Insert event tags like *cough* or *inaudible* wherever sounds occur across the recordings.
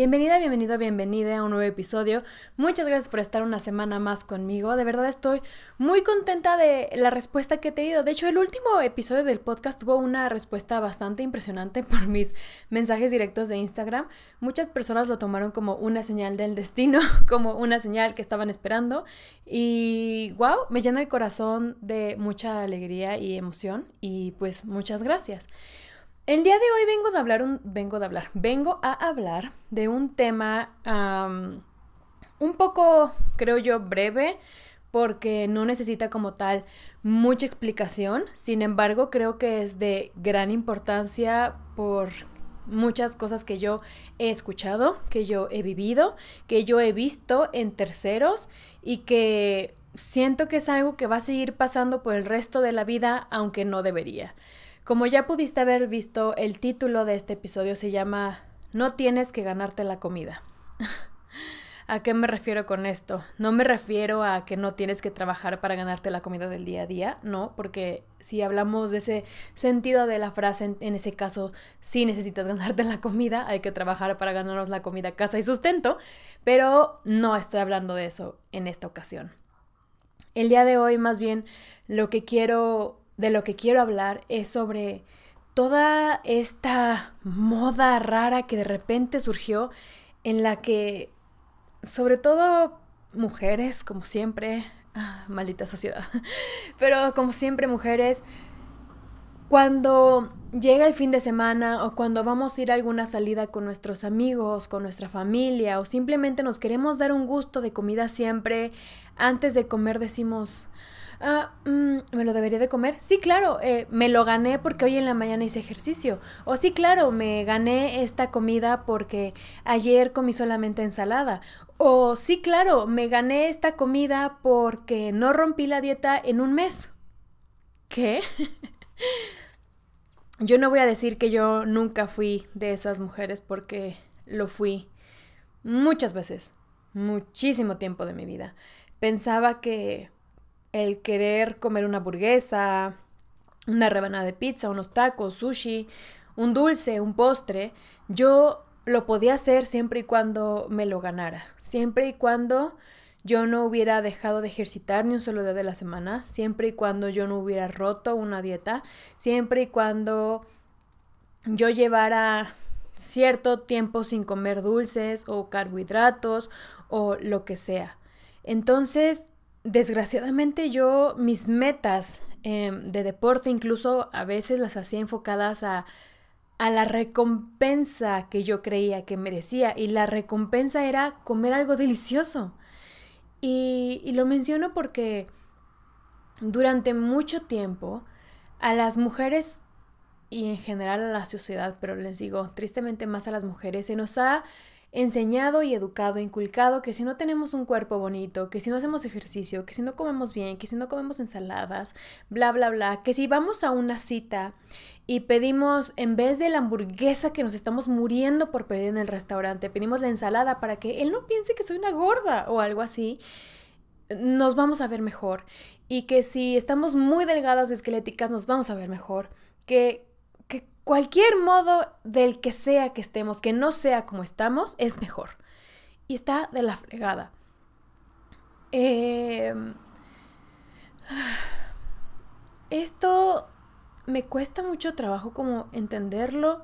Bienvenida, bienvenido, bienvenida a un nuevo episodio. Muchas gracias por estar una semana más conmigo. De verdad estoy muy contenta de la respuesta que he tenido. De hecho, el último episodio del podcast tuvo una respuesta bastante impresionante *laughs* por mis mensajes directos de Instagram. Muchas personas lo tomaron como una señal del destino, *laughs* como una señal que estaban esperando. Y wow, me llena el corazón de mucha alegría y emoción. Y pues muchas gracias. El día de hoy vengo de hablar, un, vengo de hablar, vengo a hablar de un tema un poco, creo yo, breve, porque no necesita como tal mucha explicación. Sin embargo, creo que es de gran importancia por muchas cosas que yo he escuchado, que yo he vivido, que yo he visto en terceros y que siento que es algo que va a seguir pasando por el resto de la vida, aunque no debería. Como ya pudiste haber visto, el título de este episodio se llama No tienes que ganarte la comida. *laughs* ¿A qué me refiero con esto? No me refiero a que no tienes que trabajar para ganarte la comida del día a día, no, porque si hablamos de ese sentido de la frase, en, ese caso, sí necesitas *laughs* ganarte la comida, hay que trabajar para ganarnos la comida, casa y sustento, pero no estoy hablando de eso en esta ocasión. El día de hoy, más bien, lo que quiero de lo que quiero hablar es sobre toda esta moda rara que de repente surgió en la que, sobre todo mujeres, como siempre, ah, maldita sociedad, *laughs* pero como siempre mujeres, cuando llega el fin de semana o cuando vamos a ir a alguna salida con nuestros amigos, con nuestra familia o simplemente nos queremos dar un gusto de comida siempre, antes de comer decimos, ah, mm, ¿me lo debería de comer? Sí, claro, eh, me lo gané porque hoy en la mañana hice ejercicio. O sí, claro, me gané esta comida porque ayer comí solamente ensalada. O sí, claro, me gané esta comida porque no rompí la dieta en un mes. ¿Qué? *laughs* yo no voy a decir que yo nunca fui de esas mujeres porque lo fui muchas veces, muchísimo tiempo de mi vida. Pensaba que el querer comer una hamburguesa, una rebanada de pizza, unos tacos, sushi, un dulce, un postre, yo lo podía hacer siempre y cuando me lo ganara, siempre y cuando yo no hubiera dejado de ejercitar ni un solo día de la semana, siempre y cuando yo no hubiera roto una dieta, siempre y cuando yo llevara cierto tiempo sin comer dulces o carbohidratos o lo que sea. Entonces, desgraciadamente yo mis metas em, de deporte incluso a veces las hacía enfocadas a, la recompensa que yo creía que merecía y la recompensa era comer algo delicioso. Y, y, lo menciono porque durante mucho tiempo a las mujeres y en general a la sociedad, pero les digo tristemente más a las mujeres, se nos ha enseñado y educado, inculcado, que si no tenemos un cuerpo bonito, que si no hacemos ejercicio, que si no comemos bien, que si no comemos ensaladas, bla, bla, bla, que si vamos a una cita y pedimos, en vez de la hamburguesa que nos estamos muriendo por pedir en el restaurante, pedimos la ensalada para que él no piense que soy una gorda o algo así, nos vamos a ver mejor. Y que si estamos muy delgadas y esqueléticas, nos vamos a ver mejor. Que cualquier modo del que sea que estemos, que no sea como estamos, es mejor. Y está de la fregada. Em, esto me cuesta mucho trabajo como entenderlo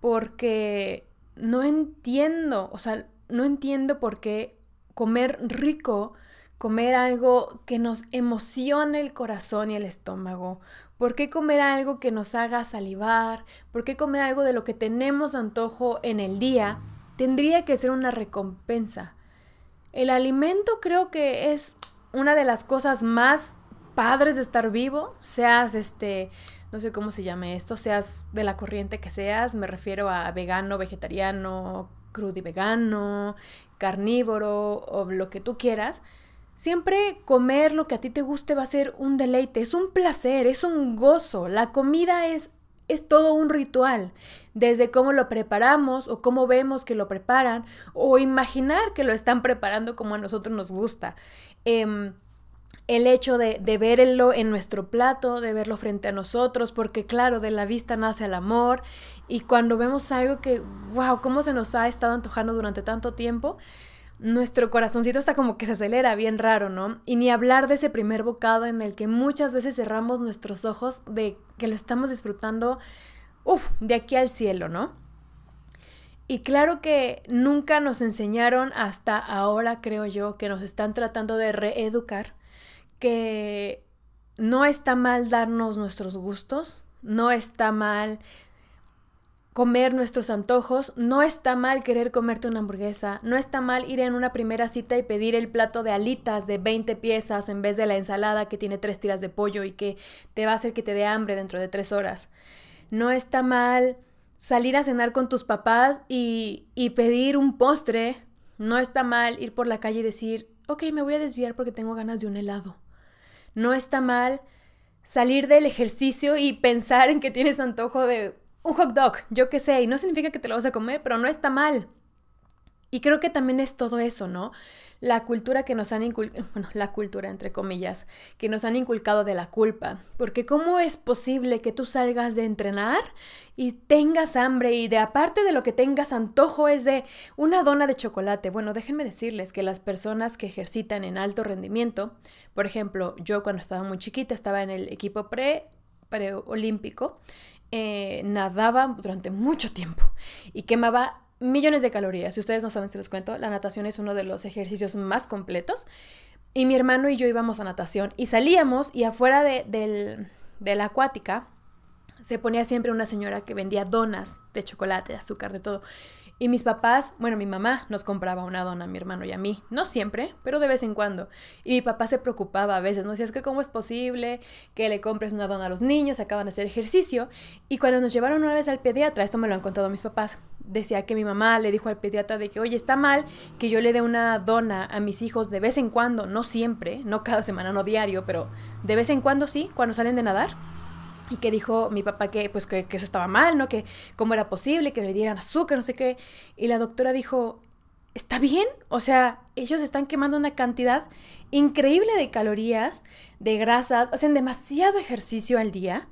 porque no entiendo, o sea, no entiendo por qué comer rico, comer algo que nos emocione el corazón y el estómago, ¿Por qué comer algo que nos haga salivar? ¿Por qué comer algo de lo que tenemos antojo en el día? Tendría que ser una recompensa. El alimento creo que es una de las cosas más padres de estar vivo, seas este, no sé cómo se llame esto, seas de la corriente que seas, me refiero a vegano, vegetariano, vegano, carnívoro o lo que tú quieras. Siempre comer lo que a ti te guste va a ser un deleite, es un placer, es un gozo. La comida es, es todo un ritual, desde cómo lo preparamos o cómo vemos que lo preparan o imaginar que lo están preparando como a nosotros nos gusta. Em, el hecho de, de, verlo en nuestro plato, de verlo frente a nosotros, porque claro, de la vista nace el amor y cuando vemos algo que, wow, cómo se nos ha estado antojando durante tanto tiempo, nuestro corazoncito está como que se acelera bien raro, ¿no? Y ni hablar de ese primer bocado en el que muchas veces cerramos nuestros ojos de que lo estamos disfrutando, uff, de aquí al cielo, ¿no? Y claro que nunca nos enseñaron hasta ahora, creo yo, que nos están tratando de reeducar, que no está mal darnos nuestros gustos, no está mal comer nuestros antojos, no está mal querer comerte una hamburguesa, no está mal ir en una primera cita y pedir el plato de alitas de 20 piezas en vez de la ensalada que tiene tres tiras de pollo y que te va a hacer que te dé hambre dentro de tres horas. No está mal salir a cenar con tus papás y, y pedir un postre. No está mal ir por la calle y decir, ok, me voy a desviar porque tengo ganas de un helado. No está mal salir del ejercicio y pensar en que tienes antojo de un hot dog, yo qué sé, y no significa que te lo vas a comer, pero no está mal. Y creo que también es todo eso, ¿no? La cultura que nos han inculcado, *laughs* bueno, la cultura entre comillas, que nos han inculcado de la culpa. Porque ¿cómo es posible que tú salgas de entrenar y tengas hambre y de aparte de lo que tengas antojo es de una dona de chocolate? Bueno, déjenme decirles que las personas que ejercitan en alto rendimiento, por ejemplo, yo cuando estaba muy chiquita estaba en el equipo pre preolímpico eh, nadaba durante mucho tiempo y quemaba millones de calorías. Si ustedes no saben, se los cuento, la natación es uno de los ejercicios más completos. Y mi hermano y yo íbamos a natación y salíamos y afuera de, del, de la acuática se ponía siempre una señora que vendía donas de chocolate, de azúcar, de todo. Y mis papás, bueno, mi mamá nos compraba una dona a mi hermano y a mí. No siempre, pero de vez en cuando. Y mi papá se preocupaba a veces, ¿no? Decía, es que cómo es posible que le compres una dona a los niños, acaban de hacer ejercicio. Y cuando nos llevaron una vez al pediatra, esto me lo han contado mis papás, decía que mi mamá le dijo al pediatra de que, oye, está mal que yo le dé una dona a mis hijos de vez en cuando, no siempre, no cada semana, no diario, pero de vez en cuando sí, cuando salen de nadar y que dijo mi papá que pues que, eso estaba mal, ¿no? Que cómo era posible que le dieran azúcar, no sé qué. Y la doctora dijo, "Está bien, o sea, ellos están quemando una cantidad increíble de calorías, de grasas, hacen demasiado ejercicio al día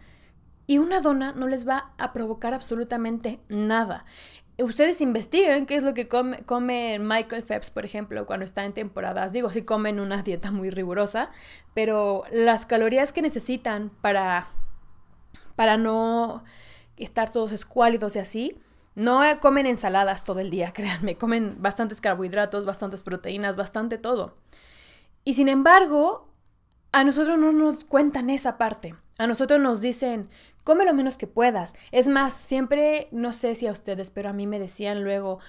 y una dona no les va a provocar absolutamente nada." Ustedes investiguen qué es lo que come, come Michael Phelps, por ejemplo, cuando está en temporadas. Digo, sí comen una dieta muy rigurosa, pero las calorías que necesitan para para no estar todos escuálidos y así. No comen ensaladas todo el día, *laughs* créanme, comen bastantes carbohidratos, bastantes proteínas, bastante todo. Y sin embargo, a nosotros no nos cuentan esa parte. A nosotros nos dicen, come lo menos que puedas. Es más, siempre, no sé si a ustedes, pero a mí me decían luego,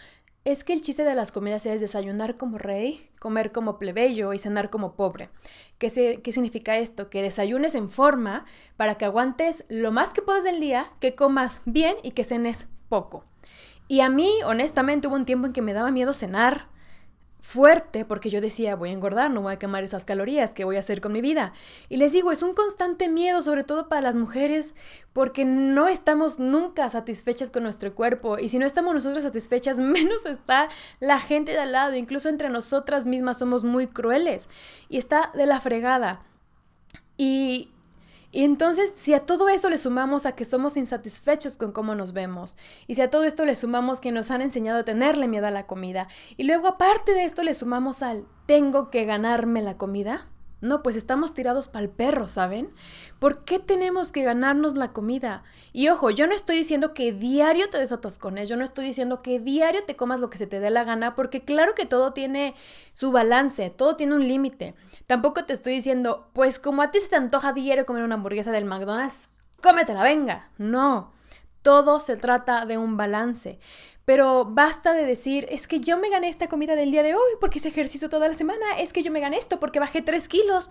es que el chiste de las comidas es desayunar como rey, comer como plebeyo y cenar como pobre. ¿Qué, se, ¿Qué, significa esto? Que desayunes en forma para que aguantes lo más que puedas del día, que comas bien y que cenes poco. Y a mí, honestamente, hubo un tiempo en que me daba miedo cenar, fuerte porque yo decía, voy a engordar, no voy a quemar esas calorías, que voy a hacer con mi vida? Y les digo, es un constante miedo, sobre todo para las mujeres, porque no estamos nunca satisfechas con nuestro cuerpo. Y si no estamos nosotros satisfechas, *laughs* menos está la gente de al lado. Incluso entre nosotras mismas somos muy crueles. Y está de la fregada. Y y entonces, si a todo esto le sumamos a que somos insatisfechos con cómo nos vemos, y si a todo esto le sumamos que nos han enseñado a tenerle miedo a la comida, y luego aparte de esto le sumamos al tengo que ganarme la comida, no, pues estamos tirados para el perro, ¿saben? ¿Por qué tenemos que ganarnos la comida? Y ojo, yo no estoy diciendo que diario te desatascones, yo no estoy diciendo que diario te comas lo que se te dé la gana, porque claro que todo tiene su balance, todo tiene un límite. Tampoco te estoy diciendo, pues como a ti se te antoja diario comer una hamburguesa del McDonald's, cómetela, venga. No. Todo se trata de un balance. Pero basta de decir, es que yo me gané esta comida del día de hoy porque hice ejercicio toda la semana, es que yo me gané esto porque bajé 3 kilos.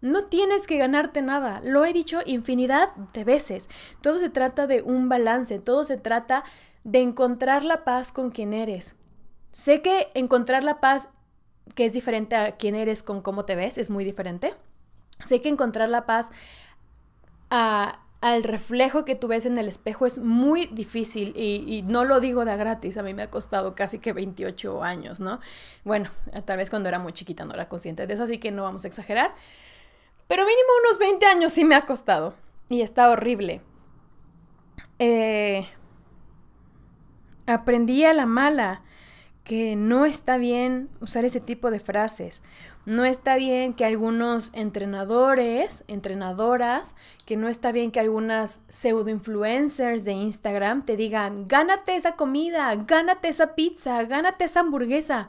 No tienes que ganarte nada, lo he dicho infinidad de veces. Todo se trata de un balance, todo se trata de encontrar la paz con quien eres. Sé que encontrar la paz, que es diferente a quién eres con cómo te ves, es muy diferente. Sé que encontrar la paz a al reflejo que tú ves en el espejo es muy difícil y, no lo digo de gratis, a mí me ha costado casi que 28 años, ¿no? Bueno, tal vez cuando era muy chiquita no era consciente de eso, así que no vamos a exagerar, pero mínimo unos 20 años sí me ha costado y está horrible. Eh, aprendí a la mala que no está bien usar ese tipo de frases. No está bien que algunos entrenadores, entrenadoras, que no está bien que algunas pseudo influencers de Instagram te digan, gánate esa comida, gánate esa pizza, gánate esa hamburguesa.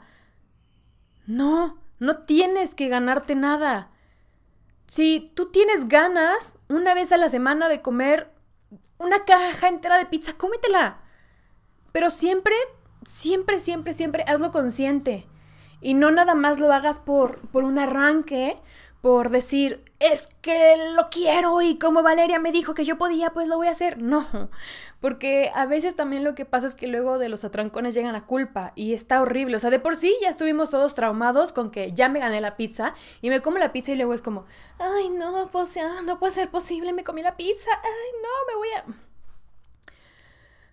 No, no tienes que ganarte nada. Si tú tienes ganas una vez a la semana de comer una caja entera de pizza, cómetela. Pero siempre, siempre, siempre, siempre hazlo consciente. Y no nada más lo hagas por, por un arranque, por decir, es que lo quiero y como Valeria me dijo que yo podía, pues lo voy a hacer. No, porque a veces también lo que pasa es que luego de los atrancones llegan a culpa y está horrible. O sea, de por sí ya estuvimos todos traumados con que ya me gané la pizza y me como la pizza y luego es como, ay, no, pues, no puede ser posible, me comí la pizza, ay, no, me voy a...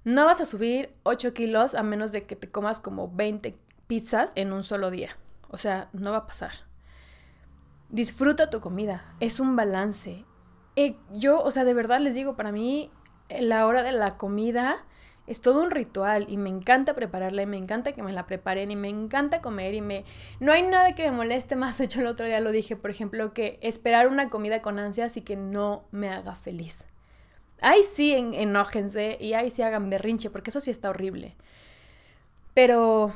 No vas a subir 8 kilos a menos de que te comas como 20 pizzas en un solo día. O sea, no va a pasar. Disfruta tu comida. Es un balance. Eh, yo, o sea, de verdad les digo, para mí eh, la hora de la comida es todo un ritual y me encanta prepararla y me encanta que me la preparen y me encanta comer y me... No hay nada que me moleste más, de hecho el otro día lo dije, por ejemplo, que esperar una comida con ansias y que no me haga feliz. Ahí sí en enójense y ahí sí hagan berrinche, porque eso sí está horrible. Pero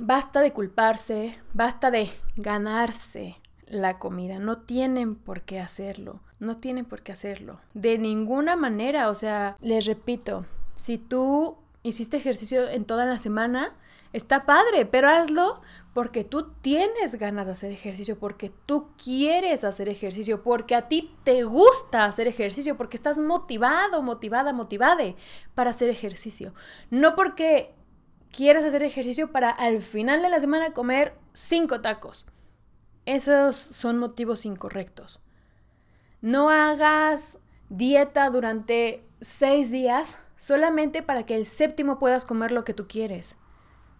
Basta de culparse, basta de ganarse la comida, no tienen por qué hacerlo, no tienen por qué hacerlo, de ninguna manera, o sea, les repito, si tú hiciste ejercicio en toda la semana, está padre, pero hazlo porque tú tienes ganas de hacer ejercicio, porque tú quieres hacer ejercicio, porque a ti te gusta hacer ejercicio, porque estás motivado, motivada, motivade para hacer ejercicio. No porque quieres hacer ejercicio para al final de la semana comer cinco tacos. Esos son motivos incorrectos. No hagas dieta durante seis días solamente para que el séptimo puedas comer lo que tú quieres. *laughs*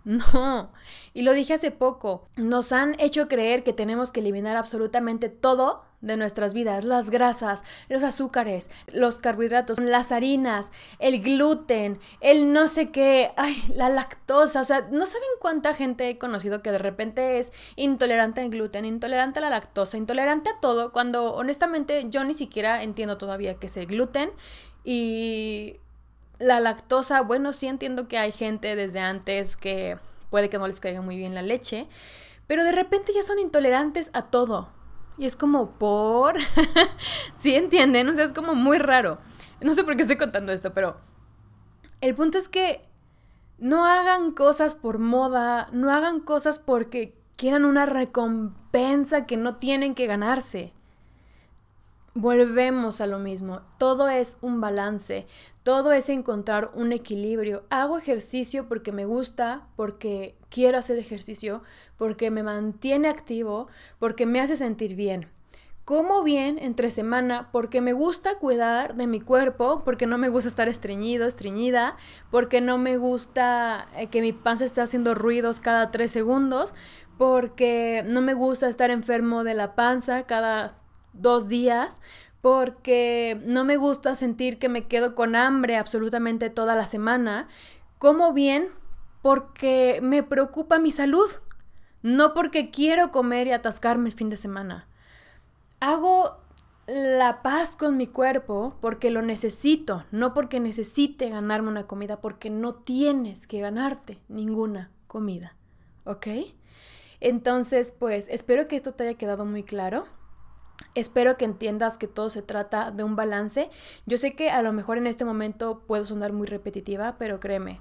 No, y lo dije hace poco, nos han hecho creer que tenemos que eliminar absolutamente todo de nuestras vidas, las grasas, los azúcares, los carbohidratos, las harinas, el gluten, el no sé qué, ay, la lactosa, o sea, no saben cuánta gente he conocido que de repente es intolerante al gluten, intolerante a la lactosa, intolerante a todo, cuando honestamente yo ni siquiera entiendo todavía qué es el gluten y la lactosa, bueno, sí entiendo que hay gente desde antes que puede que no les caiga muy bien la leche, pero de repente ya son intolerantes a todo. Y es como, ¿por? *laughs* ¿Sí entienden? O sea, es como muy raro. No sé por qué estoy contando esto, pero el punto es que no hagan cosas por moda, no hagan cosas porque quieran una recompensa que no tienen que ganarse. Volvemos a lo mismo, todo es un balance, todo es encontrar un equilibrio. Hago ejercicio porque me gusta, porque quiero hacer ejercicio, porque me mantiene activo, porque me hace sentir bien. Como bien entre semana porque me gusta cuidar de mi cuerpo, porque no me gusta estar estreñido, estreñida, porque no me gusta eh, que mi panza esté haciendo ruidos cada tres segundos, porque no me gusta estar enfermo de la panza cada dos días porque no me gusta sentir que me quedo con hambre absolutamente toda la semana. Como bien porque me preocupa mi salud, no porque quiero comer y atascarme el fin de semana. Hago la paz con mi cuerpo porque lo necesito, no porque necesite ganarme una comida, porque no tienes que ganarte ninguna comida, ¿ok? Entonces, pues espero que esto te haya quedado muy claro. Espero que entiendas que todo se trata de un balance. Yo sé que a lo mejor en este momento puedo sonar muy repetitiva, pero créeme,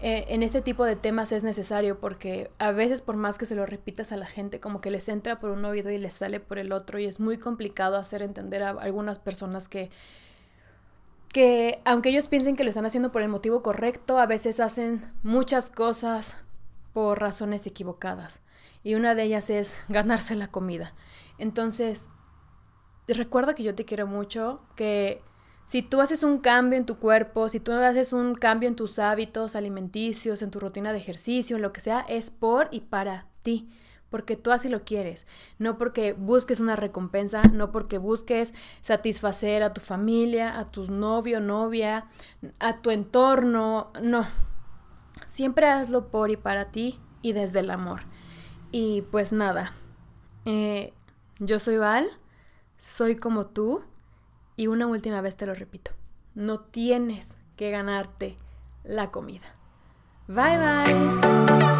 eh, en este tipo de temas es necesario porque a veces por más que se lo repitas a la gente, como que les entra por un oído y les sale por el otro y es muy complicado hacer entender a algunas personas que que aunque ellos piensen que lo están haciendo por el motivo correcto, a veces hacen muchas cosas por razones equivocadas. Y una de ellas es ganarse la comida. Entonces, recuerda que yo te quiero mucho, que si tú haces un cambio en tu cuerpo, si tú haces un cambio en tus hábitos alimenticios, en tu rutina de ejercicio, en lo que sea, es por y para ti. Porque tú así lo quieres, no porque busques una recompensa, no porque busques satisfacer a tu familia, a tus novio, novia, a tu entorno, no. Siempre hazlo por y para ti y desde el amor. Y pues nada, eh, yo soy Val soy como tú y una última vez te lo repito, no tienes que ganarte la comida. Bye bye.